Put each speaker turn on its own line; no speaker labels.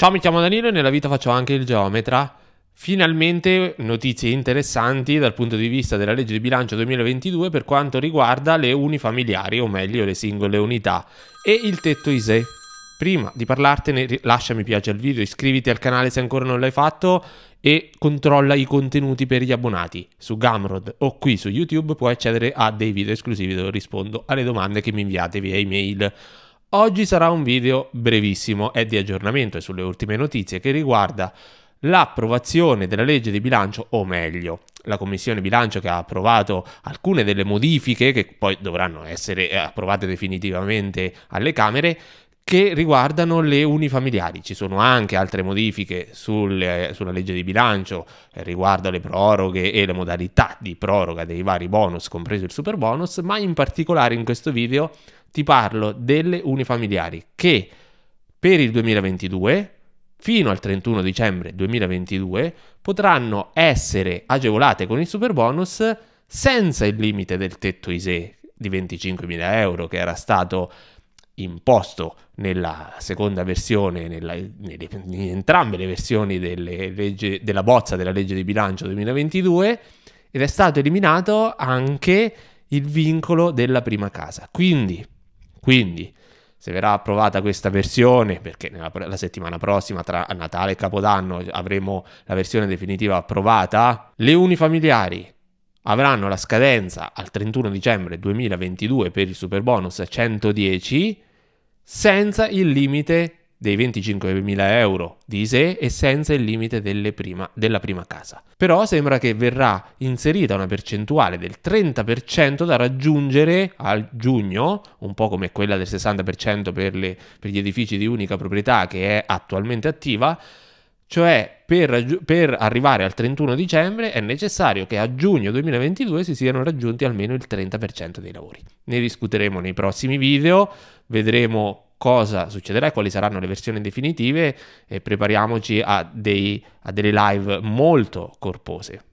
Ciao, mi chiamo Danilo e nella vita faccio anche il geometra. Finalmente notizie interessanti dal punto di vista della legge di bilancio 2022 per quanto riguarda le unifamiliari, o meglio le singole unità, e il tetto ISE. Prima di parlartene lascia mi piace al video, iscriviti al canale se ancora non l'hai fatto e controlla i contenuti per gli abbonati. Su Gamrod o qui su YouTube puoi accedere a dei video esclusivi dove rispondo alle domande che mi inviate via email. Oggi sarà un video brevissimo, e di aggiornamento sulle ultime notizie che riguarda l'approvazione della legge di bilancio, o meglio, la Commissione bilancio che ha approvato alcune delle modifiche che poi dovranno essere eh, approvate definitivamente alle Camere che riguardano le unifamiliari. Ci sono anche altre modifiche sulle, sulla legge di bilancio eh, riguardo alle proroghe e le modalità di proroga dei vari bonus, compreso il super bonus, ma in particolare in questo video ti parlo delle unifamiliari che per il 2022 fino al 31 dicembre 2022 potranno essere agevolate con il super bonus senza il limite del tetto ISE di 25.000 euro che era stato imposto nella seconda versione, nella, nelle, in entrambe le versioni legge, della bozza della legge di bilancio 2022 ed è stato eliminato anche il vincolo della prima casa. Quindi, quindi se verrà approvata questa versione, perché nella, la settimana prossima tra Natale e Capodanno avremo la versione definitiva approvata, le unifamiliari avranno la scadenza al 31 dicembre 2022 per il super bonus 110 senza il limite dei 25.000 euro di ISE e senza il limite prima, della prima casa. Però sembra che verrà inserita una percentuale del 30% da raggiungere a giugno, un po' come quella del 60% per, le, per gli edifici di unica proprietà che è attualmente attiva, cioè, per, per, arrivare al 31 dicembre è necessario che a giugno 2022 si siano raggiunti almeno il 30% dei lavori. Ne discuteremo nei prossimi video, vedremo cosa succederà e quali saranno le versioni definitive e prepariamoci a, dei, a delle live molto corpose.